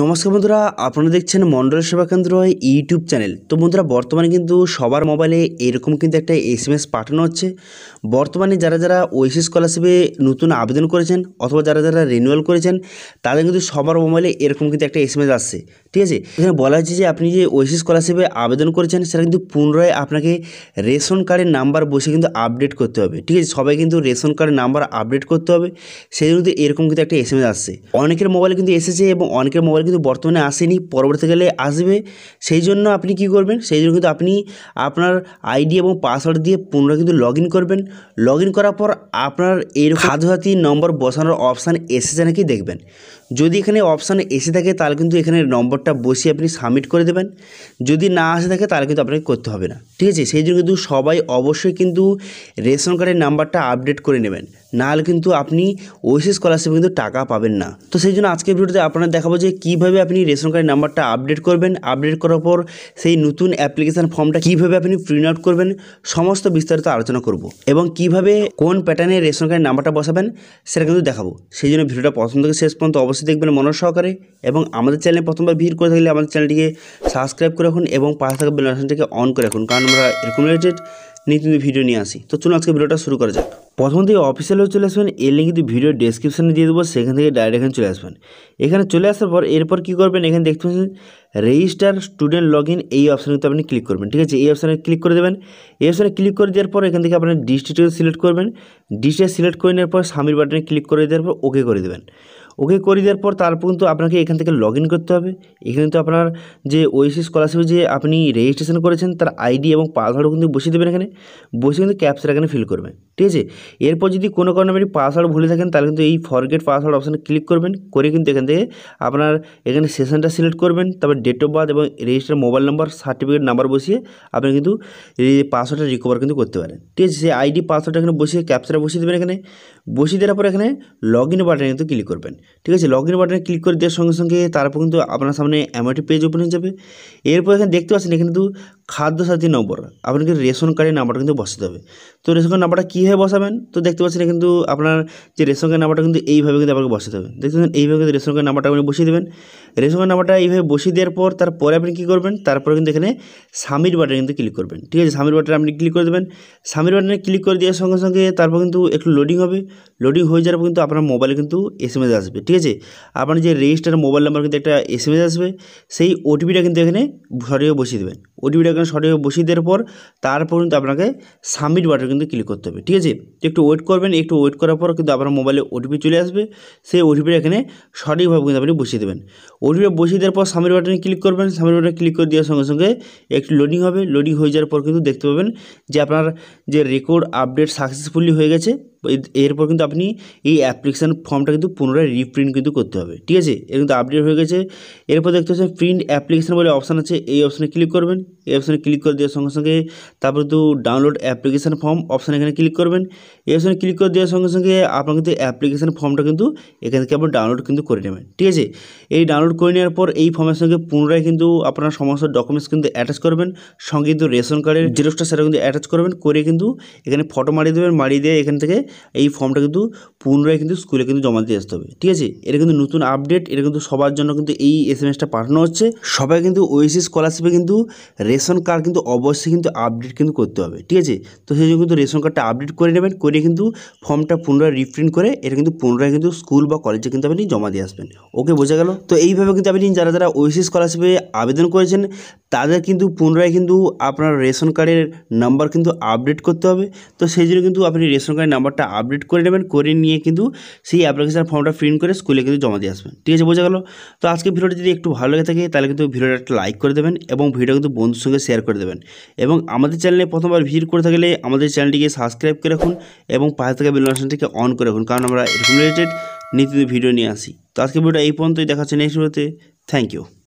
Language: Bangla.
নমস্কার বন্ধুরা আপনারা দেখছেন মন্ডল সেবা কেন্দ্র ইউটিউব চ্যানেল তো বন্ধুরা বর্তমানে কিন্তু সবার মোবাইলে এরকম কিন্তু একটা এসএমএস পাঠানো হচ্ছে বর্তমানে যারা যারা ওয়েসি স্কলারশিপে নতুন আবেদন করেছেন অথবা যারা যারা রিনিউয়াল করেছেন তাদের কিন্তু সবার মোবাইলে এরকম কিন্তু একটা এসএমএস আসছে ঠিক আছে এখানে বলা হচ্ছে যে আপনি যে ওএসি স্কলারশিপে আবেদন করেছেন সেটা কিন্তু পুনরায় আপনাকে রেশন কার্ডের নাম্বার বসে কিন্তু আপডেট করতে হবে ঠিক আছে সবাই কিন্তু রেশন কার্ডের নাম্বার আপডেট করতে হবে সেই কিন্তু এরকম কিন্তু একটা এসএমএস আসছে অনেকের মোবাইলে কিন্তু এসেছে এবং অনেকের মোবাইল খবর কিন্তু বর্তমানে আসেনি পরবর্তীকালে আসবে সেই জন্য আপনি কি করবেন সেই জন্য কিন্তু আপনি আপনার আইডি এবং পাসওয়ার্ড দিয়ে পুনরায় কিন্তু লগ করবেন লগ করার পর আপনার এর খাদুহাতি নম্বর বসানোর অপশান এসেছে নাকি দেখবেন যদি এখানে অপশান এসে থাকে তাহলে কিন্তু এখানে নম্বরটা বসিয়ে আপনি সাবমিট করে দেবেন যদি না আসে থাকে তাহলে কিন্তু আপনাকে করতে হবে না ঠিক আছে সেই জন্য কিন্তু সবাই অবশ্যই কিন্তু রেশন কার্ডের নাম্বারটা আপডেট করে নেবেন নাহলে কিন্তু আপনি ওইসি স্কলারশিপে কিন্তু টাকা পাবেন না তো সেই জন্য আজকের ভিডিওতে আপনারা দেখাবো যে কিভাবে আপনি রেশন কার্ড নাম্বারটা আপডেট করবেন আপডেট করার পর সেই নতুন অ্যাপ্লিকেশান ফর্মটা কিভাবে আপনি প্রিন্ট আউট করবেন সমস্ত বিস্তারিত আলোচনা করব এবং কিভাবে কোন প্যাটার্নে রেশন কার্ডের নাম্বারটা বসাবেন সেটা কিন্তু দেখাবো সেই জন্য ভিডিওটা প্রথম থেকে শেষ পর্যন্ত অবশ্যই দেখবেন মনোর সহকারে এবং আমাদের চ্যানেলে প্রথমবার ভিড় করে থাকলে আমাদের চ্যানেলটিকে সাবস্ক্রাইব করে রাখুন এবং পাশে থাকা বেল অন করে রাখুন কারণ আমরা এরকম রিলেটেড নিয়ে ভিডিও নিয়ে আসি তো চলুন আজকে ভিডিওটা শুরু করা যাক প্রথম থেকে হয়ে চলে আসবেন এই লিঙ্ক কিন্তু ভিডিও ডিসক্রিপশানে দিয়ে দেবো সেখান থেকে ডাইরেক্ট এখানে চলে আসবেন এখানে চলে আসার পর এরপর কী করবেন এখানে দেখতে পাচ্ছেন রেজিস্টার স্টুডেন্ট লগ ইন এই অপশানে কিন্তু আপনি ক্লিক করবেন ঠিক আছে এই অপশানে ক্লিক করে দেবেন এই অপশানে ক্লিক করে দেওয়ার পর এখান থেকে আপনার ডিস্ট্রিক্ট সিলেক্ট করবেন ডিস্ট্রিক্ট সিলেক্ট করে নেওয়ার পর স্বামীর বাটনে ক্লিক করে দেওয়ার পর ওকে করে দেবেন ওকে করে দেওয়ার পর তারপর কিন্তু আপনাকে এখান থেকে লগ করতে হবে এখানে তো আপনার যে ওয়েসি স্কলারশিপে যে আপনি রেজিস্ট্রেশন করেছেন তার আইডি এবং পাসওয়ার্ডও কিন্তু বসিয়ে দেবেন এখানে বসে কিন্তু ক্যাপসার এখানে ফিল করবেন ঠিক আছে এরপর যদি কোনো কারণে আপনি পাসওয়ার্ড ভুলে থাকেন তাহলে কিন্তু এই ফরগেট পাসওয়ার্ড অপশানে ক্লিক করবেন করে কিন্তু এখান থেকে আপনার এখানে সেশনটা সিলেক্ট করবেন তারপর ডেট অফ বার্থ এবং register mobile number certificate number বসিয়ে আপনি কিন্তু পাসওয়ার্ডটা রিকভার কিন্তু করতে পারেন ঠিক আছে সেই আইডি পাসওয়ার্ডটা এখানে বসিয়ে ক্যাপচারে বসিয়ে দেবেন এখানে বসিয়ে দেওয়ার পর এখানে লগ ইন বাটনে কিন্তু ক্লিক করবেন ঠিক আছে লগ ইন বাটনে ক্লিক করে দেওয়ার সঙ্গে সঙ্গে তারপর কিন্তু আপনার সামনে এমআইটি পেজ ওপেন হয়ে যাবে এরপর এখানে দেখতে পাচ্ছেন এখানে কিন্তু খাদ্যসাথী নম্বর আপনাকে রেশন কার্ডের নাম্বারটা কিন্তু বসাতে হবে তো রেশন কার্ড নাম্বারটা কীভাবে বসাবেন তো দেখতে পাচ্ছেন কিন্তু আপনার যে রেশন কার্ড নাম্বারটা কিন্তু এইভাবে কিন্তু আপনাকে বসাতে হবে দেখতে পাচ্ছেন এইভাবে কিন্তু রেশন কার্ড নাম্বারটা আপনি বসিয়ে দেবেন রেশন কার্ড নাম্বারটা এইভাবে বসিয়ে দেওয়ার পর তারপরে আপনি কী করবেন তারপরে কিন্তু এখানে সামির বাটনে কিন্তু ক্লিক করবেন ঠিক আছে সামির বাটনে আপনি ক্লিক করে দেবেন সামির বাটনে ক্লিক করে দেওয়ার সঙ্গে সঙ্গে তারপর কিন্তু একটু লোডিং হবে লোডিং হয়ে যাওয়ার পর কিন্তু আপনার মোবাইলে কিন্তু এস এম এস আসবে ঠিক আছে আপনার যে রেজিস্টার মোবাইল নাম্বার কিন্তু একটা এস এম এস আসবে সেই ওটিপিটা কিন্তু এখানে ঘরে বসিয়ে দেবেন ওটিপিটা এখানে সঠিকভাবে বসিয়ে দেওয়ার পর তারপর কিন্তু আপনাকে সাবমিট বাটন কিন্তু ক্লিক করতে হবে ঠিক আছে একটু ওয়েট করবেন একটু ওয়েট করার পর কিন্তু আপনার মোবাইলে ওটিপি চলে আসবে সেই ওটিপিটা এখানে সঠিকভাবে কিন্তু আপনি বসিয়ে দেবেন ওটিপি বসিয়ে দেওয়ার পর সাবমিট বাটনে ক্লিক করবেন সাবমিট বাটনে ক্লিক করে দেওয়ার সঙ্গে সঙ্গে একটু লোডিং হবে লোডিং হয়ে যাওয়ার পর কিন্তু দেখতে পাবেন যে আপনার যে রেকর্ড আপডেট সাকসেসফুলি হয়ে গেছে এরপর কিন্তু আপনি এই অ্যাপ্লিকেশান ফর্মটা কিন্তু পুনরায় রিপ্রিন্ট কিন্তু করতে হবে ঠিক আছে এর কিন্তু আপডেট হয়ে গেছে এরপর দেখতে পাচ্ছেন প্রিন্ট অ্যাপ্লিকেশান বলে অপশান আছে এই অপশানে ক্লিক করবেন এই অপশানে ক্লিক করে দেওয়ার সঙ্গে সঙ্গে তারপর কিন্তু ডাউনলোড অ্যাপ্লিকেশান ফর্ম অপশান এখানে ক্লিক করবেন এই অপশানে ক্লিক করে দেওয়ার সঙ্গে সঙ্গে আপনার কিন্তু অ্যাপ্লিকেশান ফর্মটা কিন্তু এখান থেকে আপনি ডাউনলোড কিন্তু করে নেবেন ঠিক আছে এই ডাউনলোড করে নেওয়ার পর এই ফর্মের সঙ্গে পুনরায় কিন্তু আপনার সমস্ত ডকুমেন্টস কিন্তু অ্যাটাচ করবেন সঙ্গে কিন্তু রেশন কার্ডের জিরোসটা সেটা কিন্তু অ্যাটাচ করবেন করে কিন্তু এখানে ফটো মারিয়ে দেবেন মারিয়ে দিয়ে এখান থেকে এই ফর্মটা কিন্তু পুনরায় কিন্তু স্কুলে কিন্তু জমা দিয়ে আসতে হবে ঠিক আছে এটা কিন্তু নতুন আপডেট এটা কিন্তু সবার জন্য কিন্তু এই এস এম এসটা পাঠানো হচ্ছে সবাই কিন্তু ওয়েসি স্কলারশিপে কিন্তু রেশন কার্ড কিন্তু অবশ্যই কিন্তু আপডেট কিন্তু করতে হবে ঠিক আছে তো সেই জন্য কিন্তু রেশন কার্ডটা আপডেট করে নেবেন করে কিন্তু ফর্মটা পুনরায় রিপ্রিন্ট করে এটা কিন্তু পুনরায় কিন্তু স্কুল বা কলেজে কিন্তু আপনি জমা দিয়ে আসবেন ওকে বোঝা গেল তো এইভাবে কিন্তু আপনি যারা যারা ওয়েসি স্কলারশিপে আবেদন করেছেন তাদের কিন্তু পুনরায় কিন্তু আপনার রেশন কার্ডের নাম্বার কিন্তু আপডেট করতে হবে তো সেই জন্য কিন্তু আপনি রেশন কার্ডের নাম্বার নাম্বারটা আপডেট করে নেবেন করে নিয়ে কিন্তু সেই অ্যাপ্লিকেশান ফর্মটা প্রিন্ট করে স্কুলে কিন্তু জমা দিয়ে আসবেন ঠিক আছে বোঝা গেল তো আজকে ভিডিওটা যদি একটু ভালো লেগে থাকে তাহলে কিন্তু ভিডিওটা একটা লাইক করে দেবেন এবং ভিডিও কিন্তু বন্ধুর সঙ্গে শেয়ার করে দেবেন এবং আমাদের চ্যানেলে প্রথমবার ভিড় করে থাকলে আমাদের চ্যানেলটিকে সাবস্ক্রাইব করে রাখুন এবং পাশে থাকা বেলবাসনটিকে অন করে রাখুন কারণ আমরা রিলেটেড নিত্য ভিডিও নিয়ে আসি তো আজকে ভিডিওটা এই পর্যন্তই দেখাচ্ছে নেক্সট ভিডিওতে থ্যাংক ইউ